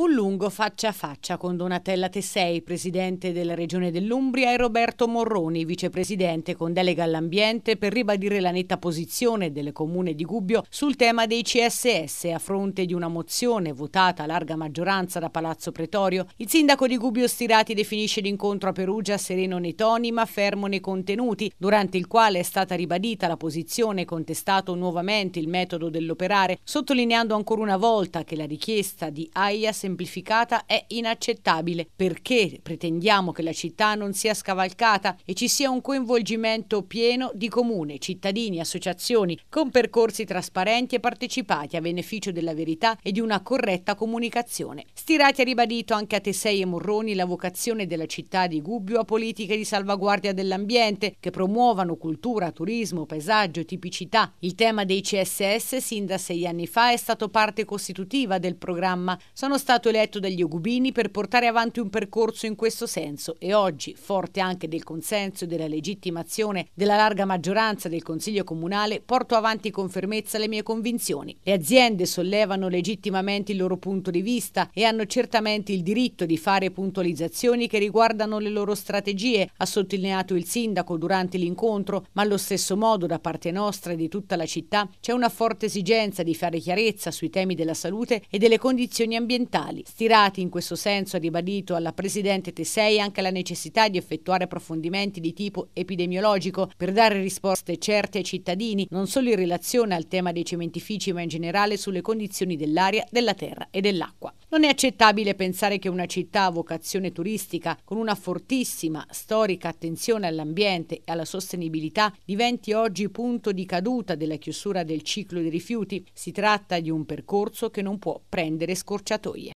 Un lungo faccia a faccia con Donatella Tessei, presidente della Regione dell'Umbria, e Roberto Morroni, vicepresidente con delega all'ambiente, per ribadire la netta posizione del comune di Gubbio sul tema dei CSS. A fronte di una mozione votata a larga maggioranza da Palazzo Pretorio, il sindaco di Gubbio Stirati definisce l'incontro a Perugia sereno nei toni ma fermo nei contenuti, durante il quale è stata ribadita la posizione e contestato nuovamente il metodo dell'operare, sottolineando ancora una volta che la richiesta di AIA semplificata è inaccettabile perché pretendiamo che la città non sia scavalcata e ci sia un coinvolgimento pieno di comune, cittadini, associazioni, con percorsi trasparenti e partecipati a beneficio della verità e di una corretta comunicazione. Stirati ha ribadito anche a Tesei e Morroni la vocazione della città di Gubbio a politiche di salvaguardia dell'ambiente che promuovano cultura, turismo, paesaggio, tipicità. Il tema dei CSS sin da sei anni fa è stato parte costitutiva del programma. Sono stati stato eletto dagli Ogubini per portare avanti un percorso in questo senso e oggi, forte anche del consenso e della legittimazione della larga maggioranza del Consiglio Comunale, porto avanti con fermezza le mie convinzioni. Le aziende sollevano legittimamente il loro punto di vista e hanno certamente il diritto di fare puntualizzazioni che riguardano le loro strategie, ha sottolineato il sindaco durante l'incontro, ma allo stesso modo da parte nostra e di tutta la città c'è una forte esigenza di fare chiarezza sui temi della salute e delle condizioni ambientali locali. Stirati in questo senso ha ribadito alla Presidente Tesei anche la necessità di effettuare approfondimenti di tipo epidemiologico per dare risposte certe ai cittadini, non solo in relazione al tema dei cementifici ma in generale sulle condizioni dell'aria, della terra e dell'acqua. Non è accettabile pensare che una città a vocazione turistica, con una fortissima storica attenzione all'ambiente e alla sostenibilità, diventi oggi punto di caduta della chiusura del ciclo dei rifiuti. Si tratta di un percorso che non può prendere scorciatoie.